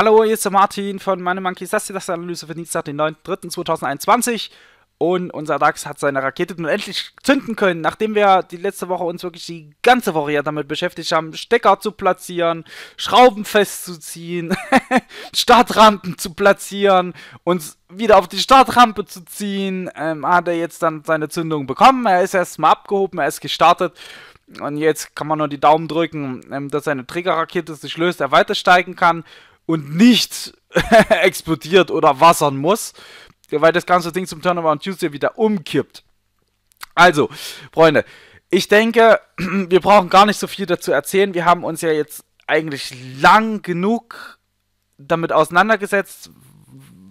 Hallo, hier ist der Martin von Meine Monkeys. Das ist die das Analyse für Dienstag, den 9.3.2021. Und unser DAX hat seine Rakete nun endlich zünden können, nachdem wir die letzte Woche uns wirklich die ganze Woche ja damit beschäftigt haben, Stecker zu platzieren, Schrauben festzuziehen, Startrampen zu platzieren, uns wieder auf die Startrampe zu ziehen, ähm, hat er jetzt dann seine Zündung bekommen. Er ist erstmal abgehoben, er ist gestartet. Und jetzt kann man nur die Daumen drücken, ähm, dass seine Triggerrakete sich löst, er weiter steigen kann und nicht explodiert oder wassern muss, weil das ganze Ding zum Turnaround Tuesday wieder umkippt. Also, Freunde, ich denke, wir brauchen gar nicht so viel dazu erzählen. Wir haben uns ja jetzt eigentlich lang genug damit auseinandergesetzt,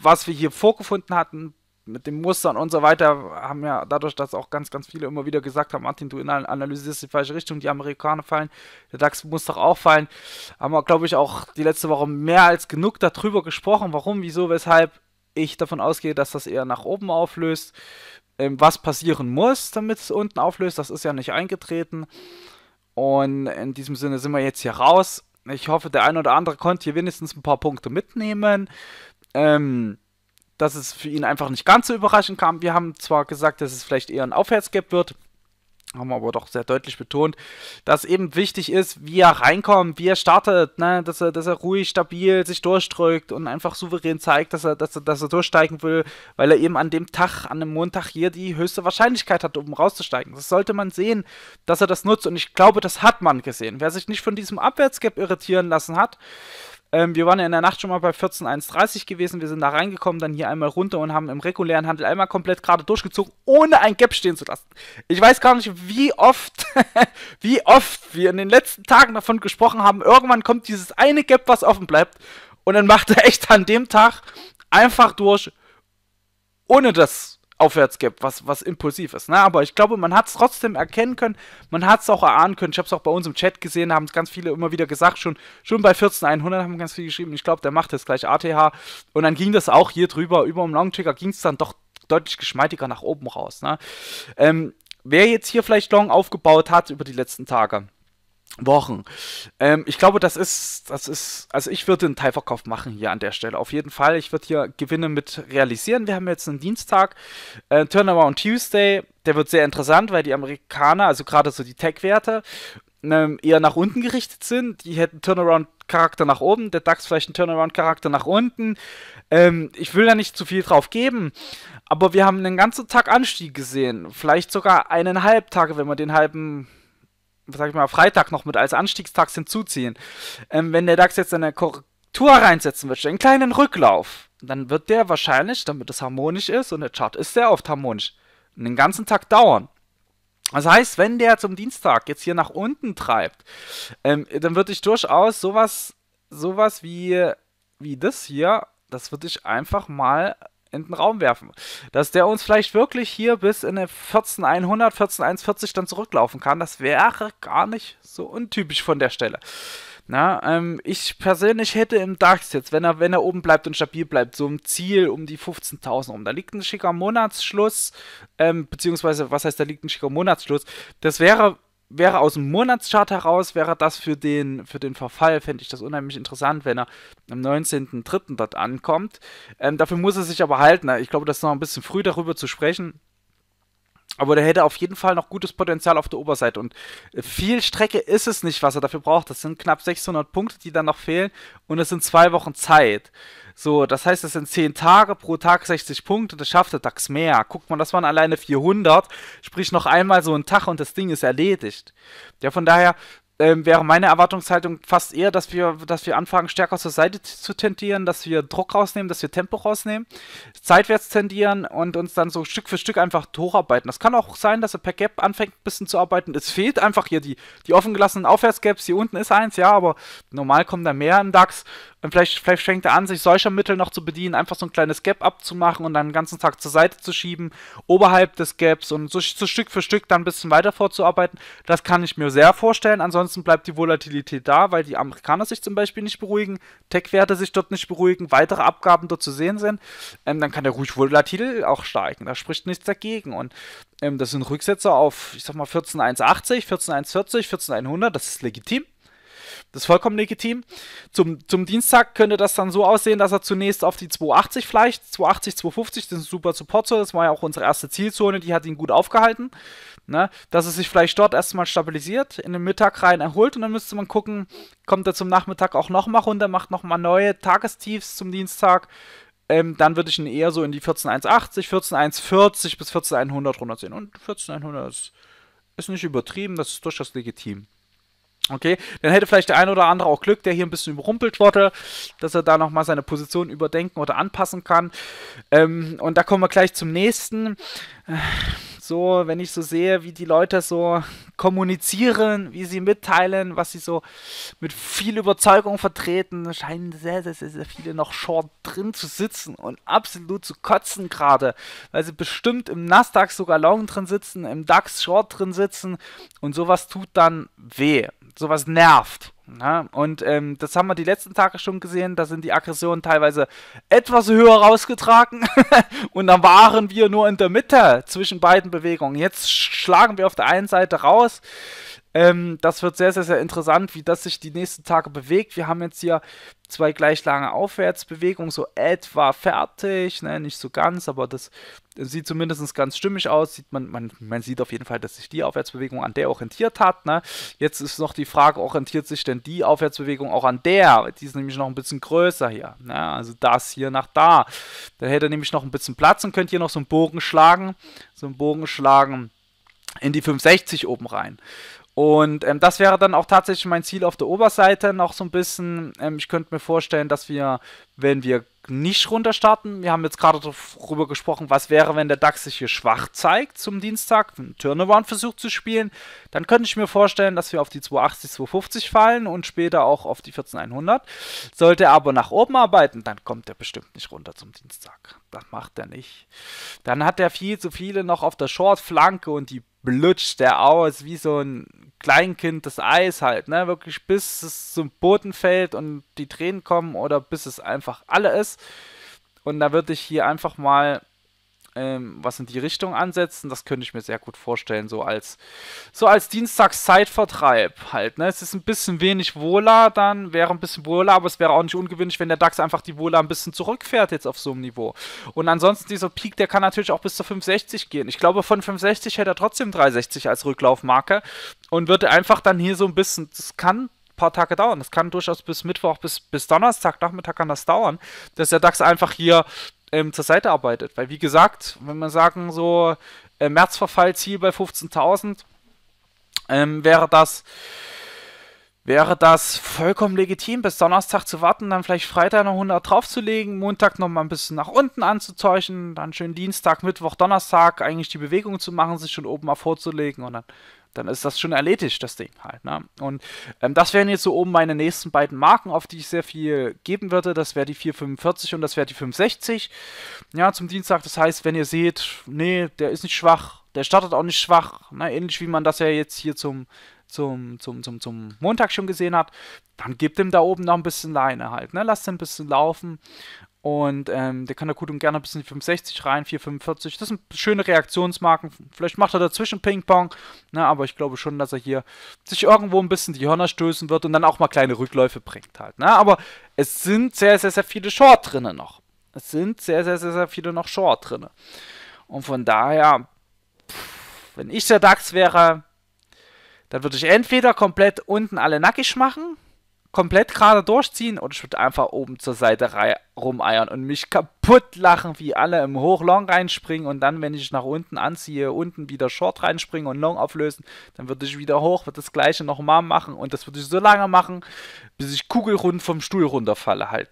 was wir hier vorgefunden hatten, mit den Mustern und so weiter haben ja dadurch, dass auch ganz, ganz viele immer wieder gesagt haben, Martin, du analysierst die falsche Richtung, die Amerikaner fallen, der DAX muss doch auch fallen, haben wir, glaube ich, auch die letzte Woche mehr als genug darüber gesprochen, warum, wieso, weshalb ich davon ausgehe, dass das eher nach oben auflöst. Ähm, was passieren muss, damit es unten auflöst, das ist ja nicht eingetreten. Und in diesem Sinne sind wir jetzt hier raus. Ich hoffe, der eine oder andere konnte hier wenigstens ein paar Punkte mitnehmen. Ähm, dass es für ihn einfach nicht ganz so überraschend kam. Wir haben zwar gesagt, dass es vielleicht eher ein Aufwärtsgap wird, haben wir aber doch sehr deutlich betont, dass eben wichtig ist, wie er reinkommt, wie er startet, ne? dass, er, dass er ruhig, stabil sich durchdrückt und einfach souverän zeigt, dass er, dass, er, dass er durchsteigen will, weil er eben an dem Tag, an dem Montag hier die höchste Wahrscheinlichkeit hat, um rauszusteigen. Das sollte man sehen, dass er das nutzt und ich glaube, das hat man gesehen. Wer sich nicht von diesem Abwärtsgap irritieren lassen hat, ähm, wir waren ja in der Nacht schon mal bei 14,130 gewesen. Wir sind da reingekommen, dann hier einmal runter und haben im regulären Handel einmal komplett gerade durchgezogen, ohne ein Gap stehen zu lassen. Ich weiß gar nicht, wie oft, wie oft wir in den letzten Tagen davon gesprochen haben, irgendwann kommt dieses eine Gap, was offen bleibt. Und dann macht er echt an dem Tag einfach durch, ohne das Aufwärtsgap, was, was impulsiv ist. Ne? Aber ich glaube, man hat es trotzdem erkennen können, man hat es auch erahnen können. Ich habe es auch bei uns im Chat gesehen, haben es ganz viele immer wieder gesagt, schon, schon bei 14100 haben ganz viele geschrieben, ich glaube, der macht jetzt gleich ATH. Und dann ging das auch hier drüber, über dem Longchecker ging es dann doch deutlich geschmeidiger nach oben raus. Ne? Ähm, wer jetzt hier vielleicht Long aufgebaut hat über die letzten Tage, Wochen. Ähm, ich glaube, das ist, das ist, also ich würde einen Teilverkauf machen hier an der Stelle. Auf jeden Fall. Ich würde hier Gewinne mit realisieren. Wir haben jetzt einen Dienstag, äh, Turnaround Tuesday. Der wird sehr interessant, weil die Amerikaner, also gerade so die Tech-Werte, ähm, eher nach unten gerichtet sind. Die hätten Turnaround-Charakter nach oben, der DAX vielleicht einen Turnaround-Charakter nach unten. Ähm, ich will da nicht zu viel drauf geben, aber wir haben einen ganzen Tag Anstieg gesehen. Vielleicht sogar eineinhalb Tage, wenn man den halben sag ich mal, Freitag noch mit als Anstiegstags hinzuziehen, ähm, wenn der DAX jetzt eine Korrektur reinsetzen würde, einen kleinen Rücklauf, dann wird der wahrscheinlich, damit es harmonisch ist, und der Chart ist sehr oft harmonisch, einen ganzen Tag dauern. Das heißt, wenn der zum Dienstag jetzt hier nach unten treibt, ähm, dann würde ich durchaus sowas, sowas wie, wie das hier, das würde ich einfach mal in den Raum werfen. Dass der uns vielleicht wirklich hier bis in eine 14100, 14140 dann zurücklaufen kann, das wäre gar nicht so untypisch von der Stelle. Na, ähm, ich persönlich hätte im DAX jetzt, wenn er, wenn er oben bleibt und stabil bleibt, so ein Ziel um die 15.000 rum. Da liegt ein schicker Monatsschluss, ähm, beziehungsweise, was heißt, da liegt ein schicker Monatsschluss. Das wäre wäre aus dem Monatschart heraus, wäre das für den, für den Verfall, fände ich das unheimlich interessant, wenn er am 19.03. dort ankommt. Ähm, dafür muss er sich aber halten. Ich glaube, das ist noch ein bisschen früh darüber zu sprechen. Aber der hätte auf jeden Fall noch gutes Potenzial auf der Oberseite. Und viel Strecke ist es nicht, was er dafür braucht. Das sind knapp 600 Punkte, die dann noch fehlen. Und es sind zwei Wochen Zeit. So, das heißt, es sind 10 Tage, pro Tag 60 Punkte. Das schafft der DAX mehr. Guckt mal, das waren alleine 400. Sprich, noch einmal so ein Tag und das Ding ist erledigt. Ja, von daher, ähm, wäre meine Erwartungshaltung fast eher, dass wir, dass wir anfangen, stärker zur Seite zu tendieren, dass wir Druck rausnehmen, dass wir Tempo rausnehmen, seitwärts tendieren und uns dann so Stück für Stück einfach hocharbeiten. Das kann auch sein, dass er per Gap anfängt, ein bisschen zu arbeiten. Es fehlt einfach hier die, die offen Aufwärtsgaps. Hier unten ist eins, ja, aber normal kommen da mehr im DAX dann vielleicht, vielleicht fängt er an, sich solcher Mittel noch zu bedienen, einfach so ein kleines Gap abzumachen und dann den ganzen Tag zur Seite zu schieben, oberhalb des Gaps und so, so Stück für Stück dann ein bisschen weiter vorzuarbeiten. Das kann ich mir sehr vorstellen. Ansonsten bleibt die Volatilität da, weil die Amerikaner sich zum Beispiel nicht beruhigen, Tech-Werte sich dort nicht beruhigen, weitere Abgaben dort zu sehen sind. Ähm, dann kann der ruhig volatil auch steigen. Da spricht nichts dagegen. Und ähm, das sind Rücksetzer auf, ich sag mal, 14,180, 14,140, 14,100. Das ist legitim. Das ist vollkommen legitim. Zum, zum Dienstag könnte das dann so aussehen, dass er zunächst auf die 280 vielleicht, 280, 250, das ist ein super Support Zone, das war ja auch unsere erste Zielzone, die hat ihn gut aufgehalten. Ne? Dass es sich vielleicht dort erstmal stabilisiert, in den Mittag rein erholt und dann müsste man gucken, kommt er zum Nachmittag auch nochmal runter, macht nochmal neue Tagestiefs zum Dienstag. Ähm, dann würde ich ihn eher so in die 14.180, 14.140 bis 14.100 runterziehen. Und 14.100 ist, ist nicht übertrieben, das ist durchaus legitim. Okay, dann hätte vielleicht der ein oder andere auch Glück, der hier ein bisschen überrumpelt wurde, dass er da nochmal seine Position überdenken oder anpassen kann. Ähm, und da kommen wir gleich zum nächsten. So, wenn ich so sehe, wie die Leute so kommunizieren, wie sie mitteilen, was sie so mit viel Überzeugung vertreten, scheinen sehr, sehr, sehr, sehr viele noch short drin zu sitzen und absolut zu kotzen gerade, weil sie bestimmt im Nasdaq sogar long drin sitzen, im DAX short drin sitzen und sowas tut dann weh sowas nervt. Ja, ne? und ähm, das haben wir die letzten Tage schon gesehen. Da sind die Aggressionen teilweise etwas höher rausgetragen. und dann waren wir nur in der Mitte zwischen beiden Bewegungen. Jetzt schlagen wir auf der einen Seite raus, ähm, das wird sehr, sehr, sehr interessant, wie das sich die nächsten Tage bewegt. Wir haben jetzt hier zwei gleich lange Aufwärtsbewegungen, so etwa fertig, ne, nicht so ganz, aber das sieht zumindest ganz stimmig aus. Sieht man, man, man sieht auf jeden Fall, dass sich die Aufwärtsbewegung an der orientiert hat. Ne? Jetzt ist noch die Frage, orientiert sich denn die Aufwärtsbewegung auch an der? Die ist nämlich noch ein bisschen größer hier. Ne? Also das hier nach da. Da hätte nämlich noch ein bisschen Platz und könnt hier noch so einen Bogen schlagen. So einen Bogen schlagen in die 560 oben rein. Und ähm, das wäre dann auch tatsächlich mein Ziel auf der Oberseite noch so ein bisschen. Ähm, ich könnte mir vorstellen, dass wir, wenn wir nicht runter starten, wir haben jetzt gerade darüber gesprochen, was wäre, wenn der DAX sich hier schwach zeigt zum Dienstag, einen Turnaround versucht zu spielen, dann könnte ich mir vorstellen, dass wir auf die 280, 250 fallen und später auch auf die 14100. Sollte er aber nach oben arbeiten, dann kommt er bestimmt nicht runter zum Dienstag. Das macht er nicht. Dann hat er viel zu viele noch auf der Short-Flanke und die blutscht der aus wie so ein Kleinkind das Eis halt, ne? Wirklich bis es zum Boden fällt und die Tränen kommen oder bis es einfach alle ist. Und da würde ich hier einfach mal ähm, was in die Richtung ansetzen. Das könnte ich mir sehr gut vorstellen, so als, so als Dienstagszeitvertreib halt. Ne? Es ist ein bisschen wenig Wohler, dann wäre ein bisschen Wohler, aber es wäre auch nicht ungewöhnlich, wenn der DAX einfach die Wohler ein bisschen zurückfährt jetzt auf so einem Niveau. Und ansonsten dieser Peak, der kann natürlich auch bis zu 560 gehen. Ich glaube, von 560 hätte er trotzdem 360 als Rücklaufmarke und würde einfach dann hier so ein bisschen, das kann paar Tage dauern. Das kann durchaus bis Mittwoch, bis, bis Donnerstag, Nachmittag kann das dauern, dass der DAX einfach hier ähm, zur Seite arbeitet. Weil, wie gesagt, wenn man sagen, so äh, Märzverfallziel bei 15.000, ähm, wäre das wäre das vollkommen legitim, bis Donnerstag zu warten, dann vielleicht Freitag noch 100 draufzulegen, Montag noch mal ein bisschen nach unten anzuzeichnen, dann schön Dienstag, Mittwoch, Donnerstag eigentlich die Bewegung zu machen, sich schon oben mal vorzulegen und dann dann ist das schon erledigt, das Ding halt. Ne? Und ähm, das wären jetzt so oben meine nächsten beiden Marken, auf die ich sehr viel geben würde. Das wäre die 445 und das wäre die 560. Ja, zum Dienstag. Das heißt, wenn ihr seht, nee, der ist nicht schwach, der startet auch nicht schwach, ne? ähnlich wie man das ja jetzt hier zum, zum, zum, zum, zum Montag schon gesehen hat, dann gebt ihm da oben noch ein bisschen Leine halt. Ne? Lasst ihn ein bisschen laufen und ähm, der kann da gut und gerne ein bisschen die 65 rein, 4,45. Das sind schöne Reaktionsmarken. Vielleicht macht er dazwischen Ping-Pong. Ne, aber ich glaube schon, dass er hier sich irgendwo ein bisschen die Hörner stößen wird und dann auch mal kleine Rückläufe bringt halt. Ne? Aber es sind sehr, sehr, sehr viele Short drinne noch. Es sind sehr, sehr, sehr, sehr viele noch Short drinne. Und von daher, pff, wenn ich der DAX wäre, dann würde ich entweder komplett unten alle nackig machen komplett gerade durchziehen oder ich würde einfach oben zur Seite rumeiern und mich kaputt lachen, wie alle im Hochlong reinspringen und dann, wenn ich nach unten anziehe, unten wieder Short reinspringen und Long auflösen, dann würde ich wieder hoch, würde das gleiche nochmal machen und das würde ich so lange machen, bis ich kugelrund vom Stuhl runterfalle halt.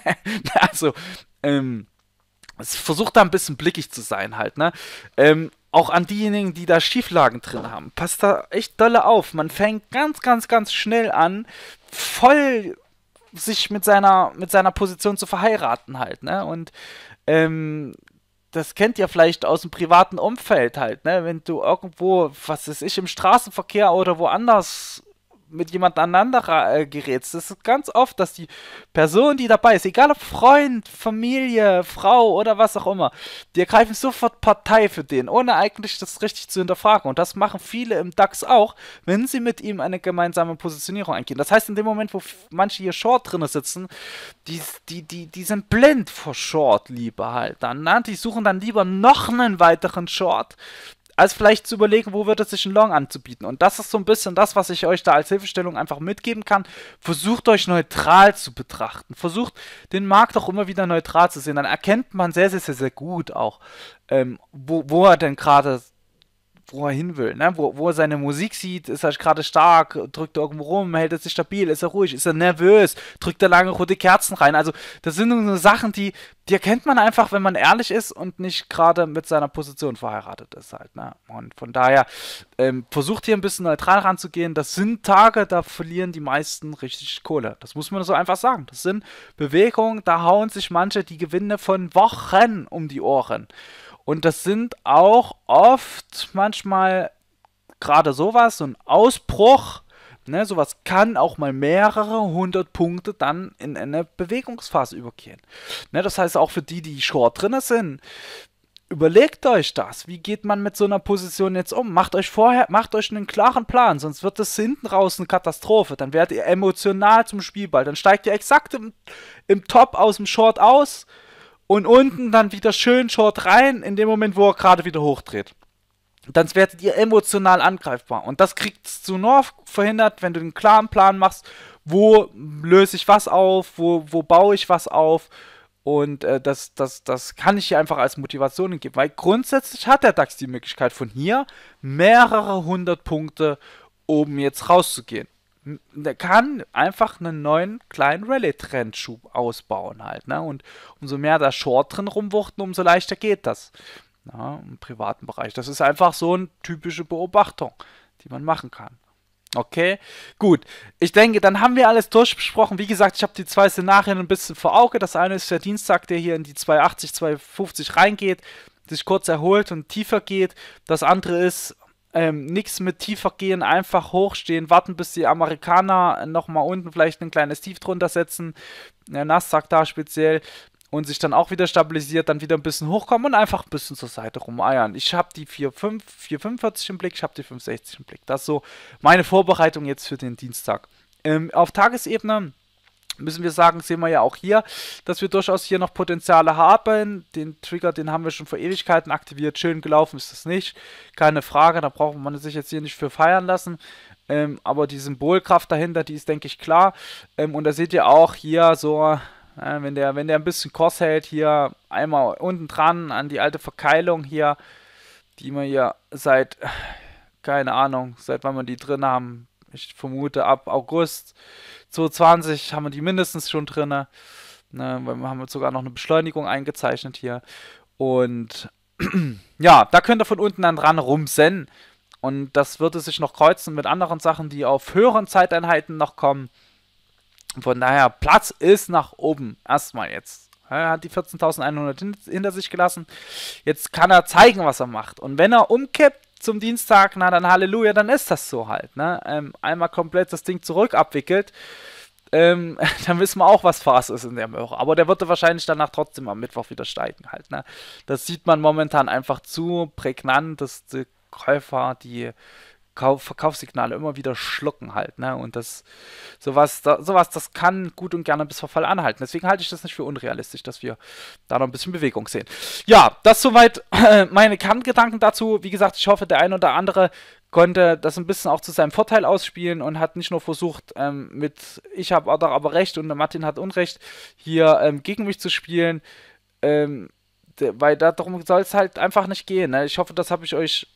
also, ähm, versucht da ein bisschen blickig zu sein halt, ne? Ähm, auch an diejenigen, die da Schieflagen drin haben. Passt da echt dolle auf. Man fängt ganz, ganz, ganz schnell an, voll sich mit seiner, mit seiner Position zu verheiraten halt, ne? Und ähm, das kennt ihr vielleicht aus dem privaten Umfeld halt, ne? Wenn du irgendwo, was weiß ich, im Straßenverkehr oder woanders mit jemand aneinander äh, gerätst. Das ist ganz oft, dass die Person, die dabei ist, egal ob Freund, Familie, Frau oder was auch immer, die ergreifen sofort Partei für den, ohne eigentlich das richtig zu hinterfragen. Und das machen viele im DAX auch, wenn sie mit ihm eine gemeinsame Positionierung eingehen. Das heißt, in dem Moment, wo manche hier Short drin sitzen, die, die, die, die sind blind vor Short lieber halt dann. Ne? Die suchen dann lieber noch einen weiteren Short, als vielleicht zu überlegen, wo wird es sich ein Long anzubieten. Und das ist so ein bisschen das, was ich euch da als Hilfestellung einfach mitgeben kann. Versucht euch neutral zu betrachten. Versucht den Markt auch immer wieder neutral zu sehen. Dann erkennt man sehr, sehr, sehr, sehr gut auch, ähm, wo, wo er denn gerade wo er hin will. Ne? Wo, wo er seine Musik sieht, ist er gerade stark, drückt er irgendwo rum, hält er sich stabil, ist er ruhig, ist er nervös, drückt er lange rote Kerzen rein. Also das sind so Sachen, die, die erkennt man einfach, wenn man ehrlich ist und nicht gerade mit seiner Position verheiratet ist halt. Ne? Und von daher ähm, versucht hier ein bisschen neutral ranzugehen. Das sind Tage, da verlieren die meisten richtig Kohle. Das muss man so einfach sagen. Das sind Bewegungen, da hauen sich manche die Gewinne von Wochen um die Ohren. Und das sind auch oft manchmal gerade sowas, so ein Ausbruch. Ne, sowas kann auch mal mehrere hundert Punkte dann in eine Bewegungsphase übergehen. Ne, das heißt auch für die, die short drin sind, überlegt euch das. Wie geht man mit so einer Position jetzt um? Macht euch vorher, macht euch einen klaren Plan, sonst wird das hinten raus eine Katastrophe. Dann werdet ihr emotional zum Spielball. Dann steigt ihr exakt im, im Top aus dem Short aus und unten dann wieder schön short rein, in dem Moment, wo er gerade wieder hochdreht. Dann werdet ihr emotional angreifbar. Und das kriegt es zu nur verhindert, wenn du einen klaren Plan machst, wo löse ich was auf, wo, wo baue ich was auf. Und äh, das, das, das kann ich hier einfach als Motivation geben, weil grundsätzlich hat der DAX die Möglichkeit, von hier mehrere hundert Punkte oben jetzt rauszugehen der kann einfach einen neuen kleinen Rallye-Trendschub ausbauen halt. Ne? Und umso mehr da Short drin rumwuchten, umso leichter geht das. Ja, ne? Im privaten Bereich. Das ist einfach so eine typische Beobachtung, die man machen kann. Okay, gut. Ich denke, dann haben wir alles durchbesprochen. Wie gesagt, ich habe die zwei Szenarien ein bisschen vor Auge. Das eine ist der Dienstag, der hier in die 280, 250 reingeht, sich kurz erholt und tiefer geht. Das andere ist ähm, Nichts mit tiefer gehen, einfach hochstehen, warten, bis die Amerikaner nochmal unten vielleicht ein kleines Tief drunter setzen. Ja, Nasdaq da speziell und sich dann auch wieder stabilisiert, dann wieder ein bisschen hochkommen und einfach ein bisschen zur Seite rumeiern. Ich habe die 4,5, 4,45 im Blick, ich habe die 5,60 im Blick. Das ist so meine Vorbereitung jetzt für den Dienstag. Ähm, auf Tagesebene müssen wir sagen, sehen wir ja auch hier, dass wir durchaus hier noch Potenziale haben. Den Trigger, den haben wir schon vor Ewigkeiten aktiviert. Schön gelaufen ist das nicht. Keine Frage, da braucht man sich jetzt hier nicht für feiern lassen. Ähm, aber die Symbolkraft dahinter, die ist, denke ich, klar. Ähm, und da seht ihr auch hier so, äh, wenn, der, wenn der ein bisschen Kurs hält, hier einmal unten dran an die alte Verkeilung hier, die wir hier seit, keine Ahnung, seit wann wir die drin haben, ich vermute, ab August 2020 haben wir die mindestens schon drin. Ne? Weil wir haben sogar noch eine Beschleunigung eingezeichnet hier. Und ja, da könnt ihr von unten dann dran rumsen. Und das würde sich noch kreuzen mit anderen Sachen, die auf höheren Zeiteinheiten noch kommen. Von daher, Platz ist nach oben. Erstmal jetzt. Er hat die 14.100 hinter sich gelassen. Jetzt kann er zeigen, was er macht. Und wenn er umkippt, zum Dienstag, na dann Halleluja, dann ist das so halt. Ne? Ähm, einmal komplett das Ding zurück abwickelt, ähm, dann wissen wir auch, was Phase ist in der Möhre. Aber der wird wahrscheinlich danach trotzdem am Mittwoch wieder steigen halt. Ne? Das sieht man momentan einfach zu prägnant, dass die Käufer, die Kauf Verkaufssignale immer wieder schlucken halt, ne? Und das sowas, da, sowas, das kann gut und gerne bis Verfall anhalten. Deswegen halte ich das nicht für unrealistisch, dass wir da noch ein bisschen Bewegung sehen. Ja, das soweit äh, meine Kerngedanken dazu. Wie gesagt, ich hoffe, der ein oder andere konnte das ein bisschen auch zu seinem Vorteil ausspielen und hat nicht nur versucht, ähm, mit ich habe aber recht und Martin hat Unrecht hier ähm, gegen mich zu spielen. Ähm, weil darum soll es halt einfach nicht gehen. Ne? Ich hoffe, das habe ich euch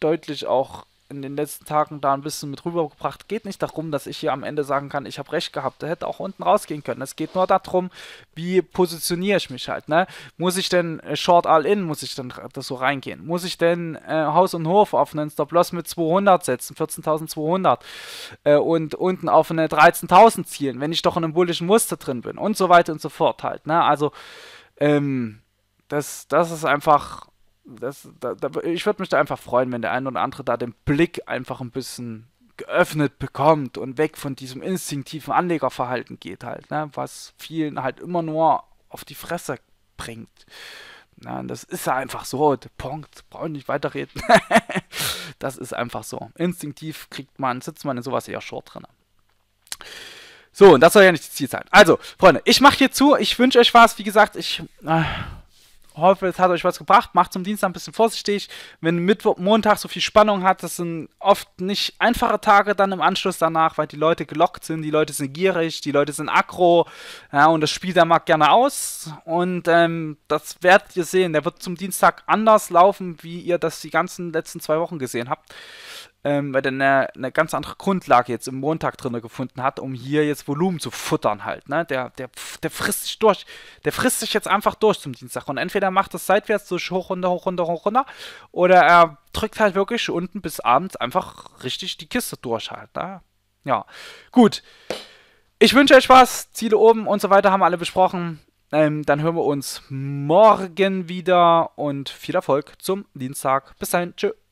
deutlich auch in den letzten Tagen da ein bisschen mit rübergebracht. Geht nicht darum, dass ich hier am Ende sagen kann, ich habe recht gehabt. Da hätte auch unten rausgehen können. Es geht nur darum, wie positioniere ich mich halt. Ne? Muss ich denn äh, Short All In, muss ich denn das so reingehen? Muss ich denn äh, Haus und Hof auf einen Stop Loss mit 200 setzen, 14.200 äh, und unten auf eine 13.000 zielen, wenn ich doch in einem bullischen Muster drin bin und so weiter und so fort halt. Ne? Also, ähm, das, das ist einfach das, da, da, ich würde mich da einfach freuen, wenn der eine oder andere da den Blick einfach ein bisschen geöffnet bekommt und weg von diesem instinktiven Anlegerverhalten geht halt, ne? was vielen halt immer nur auf die Fresse bringt. Na, das ist ja einfach so, der Punkt, brauche ich nicht weiterreden. das ist einfach so. Instinktiv kriegt man, sitzt man in sowas eher short drin. So, und das soll ja nicht das Ziel sein. Also, Freunde, ich mache hier zu, ich wünsche euch was, wie gesagt, ich... Äh, hoffe, es hat euch was gebracht. Macht zum Dienstag ein bisschen vorsichtig. Wenn Mittwoch, Montag so viel Spannung hat, das sind oft nicht einfache Tage dann im Anschluss danach, weil die Leute gelockt sind, die Leute sind gierig, die Leute sind aggro. Ja, und das Spiel da mag gerne aus. Und ähm, das werdet ihr sehen. Der wird zum Dienstag anders laufen, wie ihr das die ganzen letzten zwei Wochen gesehen habt ähm, weil der eine, eine ganz andere Grundlage jetzt im Montag drin gefunden hat, um hier jetzt Volumen zu futtern halt. Ne? Der, der, der frisst sich durch. Der frisst sich jetzt einfach durch zum Dienstag. Und entweder macht das seitwärts durch hoch, runter, hoch, runter, hoch, runter. Oder er drückt halt wirklich unten bis abends einfach richtig die Kiste durch halt. Ne? Ja, gut. Ich wünsche euch Spaß. Ziele oben und so weiter haben wir alle besprochen. Ähm, dann hören wir uns morgen wieder und viel Erfolg zum Dienstag. Bis dahin. Tschüss.